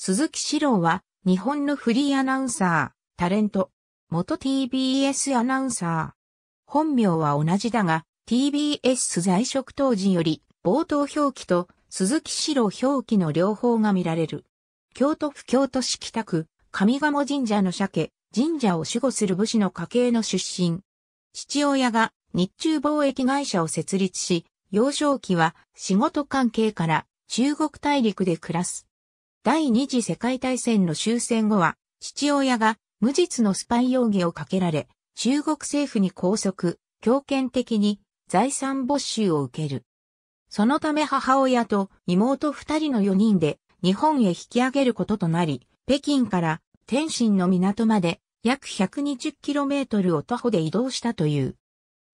鈴木史郎は、日本のフリーアナウンサー、タレント、元 TBS アナウンサー。本名は同じだが、TBS 在職当時より、冒頭表記と鈴木史郎表記の両方が見られる。京都府京都市北区、上賀茂神社の鮭、神社を守護する武士の家系の出身。父親が日中貿易会社を設立し、幼少期は仕事関係から中国大陸で暮らす第二次世界大戦の終戦後は、父親が無実のスパイ容疑をかけられ、中国政府に拘束、強権的に財産没収を受ける。そのため母親と妹二人の四人で日本へ引き上げることとなり、北京から天津の港まで約 120km を徒歩で移動したという。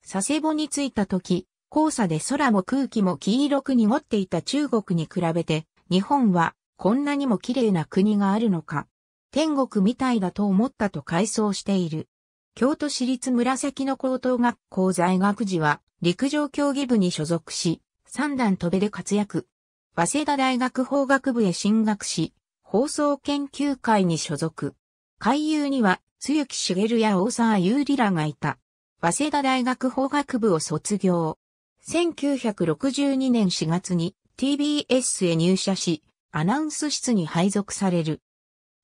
佐世保に着いた時、黄砂で空も空気も黄色く濁っていた中国に比べて、日本はこんなにも綺麗な国があるのか。天国みたいだと思ったと回想している。京都市立紫の高等学校在学時は陸上競技部に所属し、三段飛べで活躍。早稲田大学法学部へ進学し、放送研究会に所属。海遊には、しげ茂や大沢優里らがいた。早稲田大学法学部を卒業。1962年4月に TBS へ入社し、アナウンス室に配属される。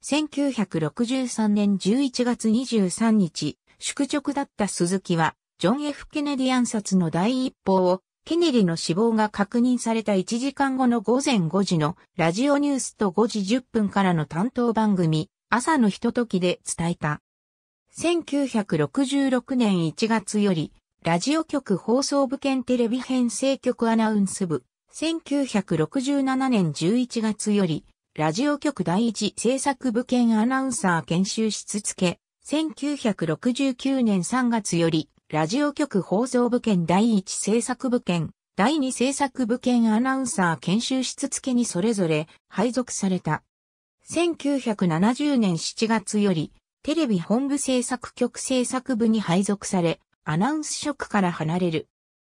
1963年11月23日、宿直だった鈴木は、ジョン・ F・ ケネディ暗殺の第一報を、ケネディの死亡が確認された1時間後の午前5時のラジオニュースと5時10分からの担当番組、朝のひとときで伝えた。1966年1月より、ラジオ局放送部兼テレビ編成局アナウンス部、1967年11月より、ラジオ局第一制作部兼アナウンサー研修しつつけ、1969年3月より、ラジオ局放送部兼第一制作部兼、第二制作部兼アナウンサー研修しつつけにそれぞれ配属された。1970年7月より、テレビ本部制作局制作部に配属され、アナウンス職から離れる。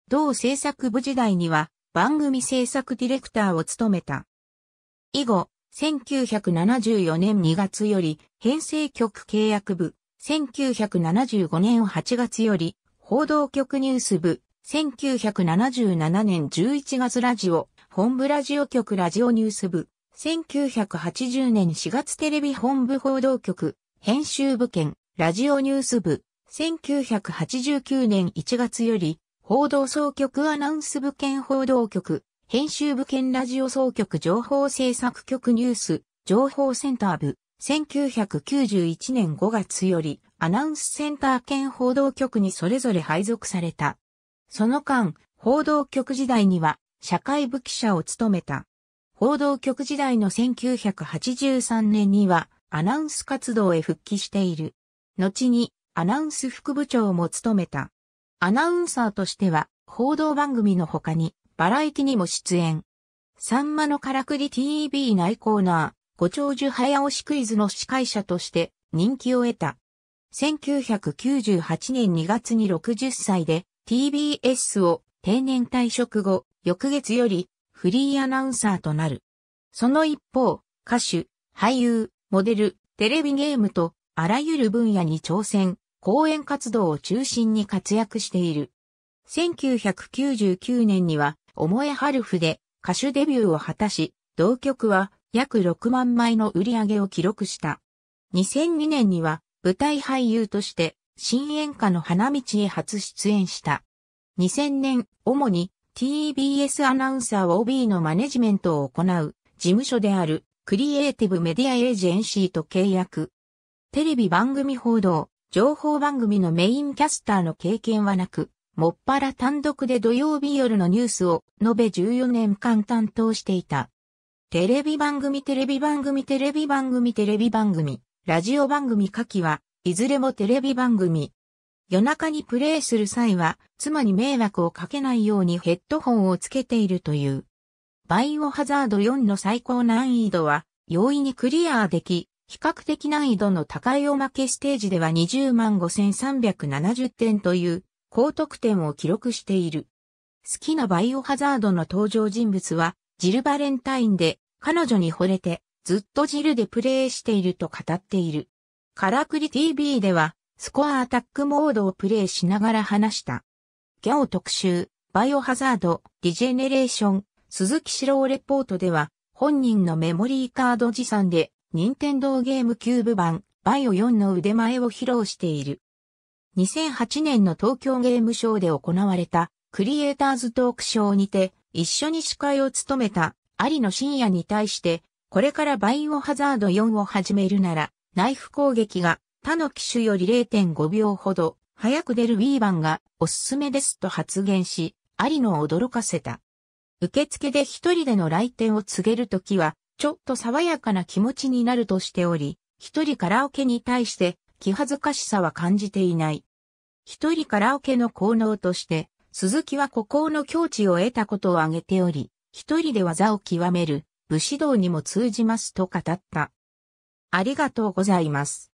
同制作部時代には、番組制作ディレクターを務めた。以後、1974年2月より編成局契約部、1975年8月より報道局ニュース部、1977年11月ラジオ、本部ラジオ局ラジオニュース部、1980年4月テレビ本部報道局、編集部兼、ラジオニュース部、1989年1月より、報道総局アナウンス部兼報道局、編集部兼ラジオ総局情報制作局ニュース、情報センター部、1991年5月より、アナウンスセンター兼報道局にそれぞれ配属された。その間、報道局時代には、社会部記者を務めた。報道局時代の1983年には、アナウンス活動へ復帰している。後に、アナウンス副部長も務めた。アナウンサーとしては、報道番組の他に、バラエティにも出演。サンマのからくり TV 内コーナー、ご長寿早押しクイズの司会者として人気を得た。1998年2月に60歳で TBS を定年退職後、翌月よりフリーアナウンサーとなる。その一方、歌手、俳優、モデル、テレビゲームとあらゆる分野に挑戦、講演活動を中心に活躍している。1999年には、重えハルフで歌手デビューを果たし、同曲は約6万枚の売り上げを記録した。2002年には舞台俳優として新演歌の花道へ初出演した。2000年、主に TBS アナウンサー OB のマネジメントを行う事務所であるクリエイティブメディアエージェンシーと契約。テレビ番組報道、情報番組のメインキャスターの経験はなく、もっぱら単独で土曜日夜のニュースを延べ14年間担当していた。テレビ番組テレビ番組テレビ番組テレビ番組、ラジオ番組下記は、いずれもテレビ番組。夜中にプレイする際は、妻に迷惑をかけないようにヘッドホンをつけているという。バイオハザード4の最高難易度は、容易にクリアでき、比較的難易度の高いおまけステージでは205,370点という高得点を記録している。好きなバイオハザードの登場人物はジル・バレンタインで彼女に惚れてずっとジルでプレイしていると語っている。カラクリ TV ではスコアアタックモードをプレイしながら話した。ギャオ特集、バイオハザード、リジェネレーション、鈴木史郎レポートでは本人のメモリーカード持参で任天堂ゲームキューブ版、バイオ4の腕前を披露している。2008年の東京ゲームショーで行われた、クリエイターズトークショーにて、一緒に司会を務めた、有野深夜に対して、これからバイオハザード4を始めるなら、ナイフ攻撃が他の機種より0.5秒ほど早く出る Wii 版がおすすめですと発言し、有野を驚かせた。受付で一人での来店を告げるときは、ちょっと爽やかな気持ちになるとしており、一人カラオケに対して気恥ずかしさは感じていない。一人カラオケの効能として、鈴木は孤高の境地を得たことを挙げており、一人で技を極める武士道にも通じますと語った。ありがとうございます。